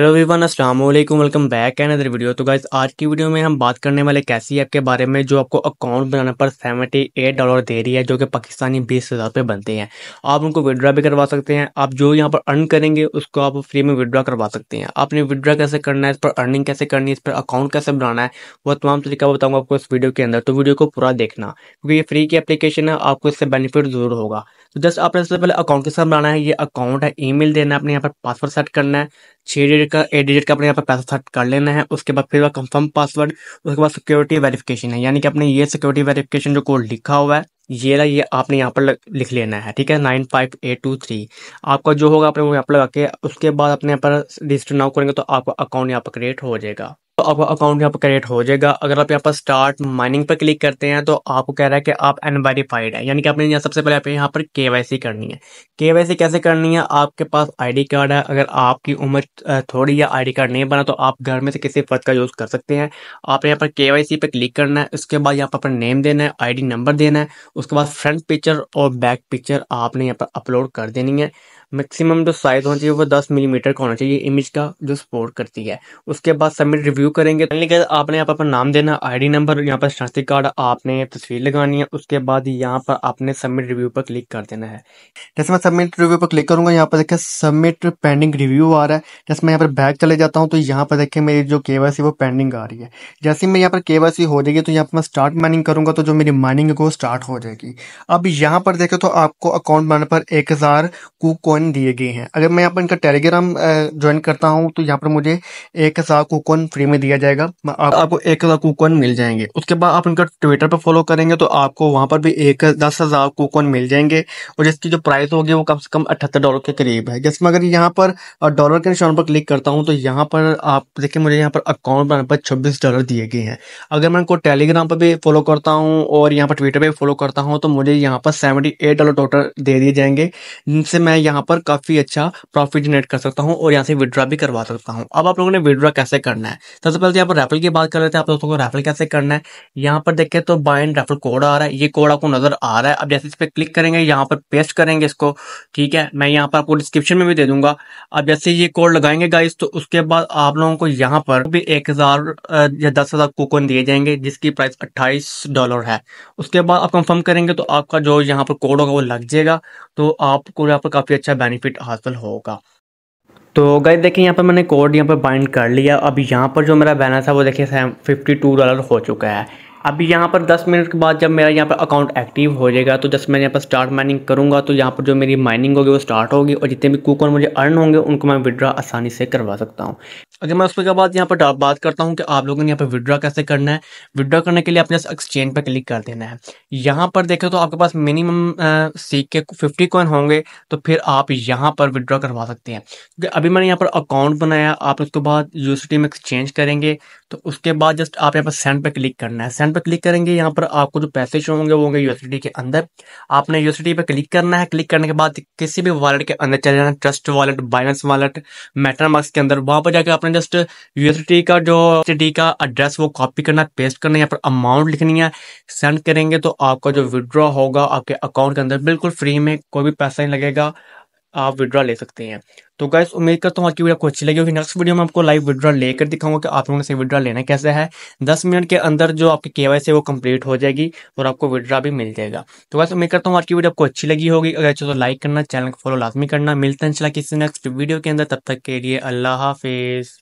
hello everyone Aslam welcome back other video तो guys आज की वीडियो में हम बात करने वाले एक ऐसी ऐप के बारे में जो आपको अकाउंट बनाने पर सेवेंटी एट डॉलर दे रही है जो कि पाकिस्तानी बीस हज़ार रुपये बनते हैं आप उनको विड्रा भी करवा सकते हैं आप जो यहाँ पर अर्न करेंगे उसको आप फ्री में विदड्रा करवा सकते हैं आपने विदड्रा कैसे करना है इस पर अर्निंग कैसे करनी है इस पर अकाउंट कैसे बनाना है वह तमाम तरीका बताऊँगा आपको इस वीडियो के अंदर तो वीडियो को पूरा देखना क्योंकि ये फ्री की एप्लीकेशन है आपको इससे बेनिफिट जरूर होगा तो जस्ट आपने सबसे पहले अकाउंट के साथ बनाना है ये अकाउंट है ई देना है अपने यहाँ पर पासवर्ड सेट करना है छः डिजिट का एट डिजिट का अपने यहाँ पर पैसा सेट कर लेना है उसके बाद फिर कंफर्म पासवर्ड उसके बाद सिक्योरिटी वेरिफिकेशन है यानी कि अपने ये सिक्योरिटी वेरिफिकेशन जो कोड लिखा हुआ है ये ना ये आपने यहाँ पर लिख लेना है ठीक है nine five eight two three आपका जो होगा आपने वो यहाँ पर लगा के उसके बाद अपने यहाँ पर रजिस्टर नाउ करेंगे तो आपका अकाउंट यहाँ पर क्रिएट हो जाएगा तो आपका अकाउंट यहाँ पर क्रिएट हो जाएगा अगर आप यहाँ पर स्टार्ट माइनिंग पर क्लिक करते हैं तो आपको कह रहा है कि आप अनवेरीफाइड है यानी कि आपने यहाँ सबसे पहले आप यहाँ पर के करनी है के कैसे करनी है आपके पास आईडी कार्ड है अगर आपकी उम्र थोड़ी या आईडी कार्ड नहीं बना तो आप घर में से किसी फर्द का यूज़ कर सकते हैं आप यहाँ पर के पर क्लिक करना है उसके बाद यहाँ पर नेम देना है आई नंबर देना है उसके बाद फ्रंट पिक्चर और बैक पिक्चर आपने यहाँ पर अपलोड कर देनी है मैक्सिमम जो साइज होना चाहिए वो 10 मिलीमीटर का होना चाहिए इमेज का जो सपोर्ट करती है उसके बाद सबमिट रिव्यू करेंगे आपने यहाँ पर अपना नाम देना आईडी नंबर यहाँ पर शास्त्री कार्ड आपने तस्वीर लगानी है उसके बाद यहाँ पर आपने सबमिट रिव्यू पर क्लिक कर देना है जैसे मैं सबमिट रिव्यू पर क्लिक करूंगा यहाँ पर देखे सबमिट पेंडिंग रिव्यू आ रहा है जैसे मैं यहाँ पर बैक चले जाता हूँ तो यहाँ पर देखे मेरी जो के वो पेंडिंग आ रही है जैसे मैं यहाँ पर के हो जाएगी तो यहाँ पर मैं स्टार्ट माइनिंग करूंगा तो जो मेरी माइनिंग है वो स्टार्ट हो जाएगी अब यहाँ पर देखे तो आपको अकाउंट बनाने पर एक हज़ार कूक कोकॉइन दिए गए हैं अगर मैं यहाँ पर इनका टेलीग्राम ज्वाइन करता हूँ तो यहाँ पर मुझे एक हज़ार कोकॉइन फ्री में दिया जाएगा आप, आपको एक हज़ार कोकॉइन मिल जाएंगे उसके बाद आप इनका ट्विटर पर फॉलो करेंगे तो आपको वहाँ पर भी एक दस हज़ार कोकॉइन मिल जाएंगे और जिसकी जो प्राइस होगी वो कम से कम अठहत्तर डॉलर के करीब है जैसे अगर यहाँ पर डॉलर के निशान पर क्लिक करता हूँ तो यहाँ पर आप देखिए मुझे यहाँ पर अकाउंट बनाने पर छब्बीस डॉलर दिए गए हैं अगर मैं इनको टेलीग्राम पर भी फॉलो करता हूँ और यहाँ पर ट्विटर पर फॉलो करता हूँ तो मुझे यहाँ पर सेवेंटी एट डॉलर टोटल दे दिए जाएंगे जिनसे मैं यहाँ पर काफ़ी अच्छा प्रॉफिट जनरेट कर सकता हूँ और यहाँ से विड्रा भी करवा सकता हूँ अब आप लोगों ने विड्रा कैसे करना है सबसे पहले तो यहाँ पर रेफल की बात कर रहे थे आप लोगों को रेफल कैसे करना है यहाँ पर देखे तो बाइन रेफल कोड आ रहा है ये कोड आपको नजर आ रहा है अब जैसे इस पर क्लिक करेंगे यहाँ पर पेस्ट करेंगे इसको ठीक है मैं यहाँ पर आपको डिस्क्रिप्शन में भी दे दूंगा अब जैसे ये कोड लगाएंगे गाइस तो उसके बाद आप लोगों को यहाँ पर भी एक या दस हज़ार कूपन दिए जाएंगे जिसकी प्राइस अट्ठाईस डॉलर है उसके बाद आप कंफर्म करेंगे तो आपका जो यहाँ पर कोड होगा वो लग जाएगा तो आपको यहाँ पर काफ़ी अच्छा बेनिफिट हासिल होगा तो गई देखिए यहाँ पर मैंने कोड यहाँ पर बाइंड कर लिया अब यहाँ पर जो मेरा बैलेंस है वो देखिए फिफ्टी टू डॉलर हो चुका है अभी यहाँ पर 10 मिनट के बाद जब मेरा यहाँ पर अकाउंट एक्टिव हो जाएगा तो जब मैं यहाँ पर स्टार्ट माइनिंग करूँगा तो यहाँ पर जो मेरी माइनिंग होगी वो स्टार्ट होगी और जितने भी कूकन मुझे अर्न होंगे उनको मैं विड्रा आसानी से करवा सकता हूँ अगर मैं उसके बाद यहाँ पर बात करता हूँ कि आप लोगों ने यहाँ पर विड्रॉ कैसे करना है विड्रॉ करने के लिए आपने एक्सचेंज पर क्लिक कर देना है यहाँ पर देखें तो आपके पास मिनिमम सीख के फिफ्टी कॉइन होंगे तो फिर आप यहाँ पर विड्रॉ करवा सकते हैं क्योंकि अभी मैंने यहाँ पर अकाउंट बनाया आप उसके बाद यूनिवर्सिटी में एक्सचेंज करेंगे तो उसके बाद जस्ट आप यहाँ पर सेंड पर क्लिक करना है सेंड पर क्लिक करेंगे यहाँ पर आपको जो पैसे शो होंगे वो होंगे यूनिवर्सिटी के अंदर आपने यूनिवर्सिटी पर क्लिक करना है क्लिक करने के बाद किसी भी वॉलेट के अंदर चले जाना ट्रस्ट वॉलेट बाइनेंस वॉलेट मेटर के अंदर वहाँ पर जाकर आप आपने जस्ट यूएसडी का जो डी का एड्रेस वो कॉपी करना पेस्ट करना है यहाँ पर अमाउंट लिखनी है सेंड करेंगे तो आपका जो विड्रॉ होगा आपके अकाउंट के अंदर बिल्कुल फ्री में कोई भी पैसा नहीं लगेगा आप विड्रॉ ले सकते हैं तो गैस उम्मीद करता हूँ आपकी वीडियो आपको अच्छी लगी होगी नेक्स्ट वीडियो में आपको लाइव विड्रॉ लेकर दिखाऊंगा कि आप लोगों से विड्रॉ लेना कैसे है दस मिनट के अंदर जो आपके के वाई वो कंप्लीट हो जाएगी और आपको विड्रॉ भी मिल जाएगा तो गैस उम्मीद करता हूँ आज की वीडियो आपको अच्छी लगी होगी अगर अच्छा तो लाइक करना चैनल को फॉलो लाजमी करना मिलता है किसी नेक्स्ट वीडियो के अंदर तब तक के लिए अल्लाह हाफिज़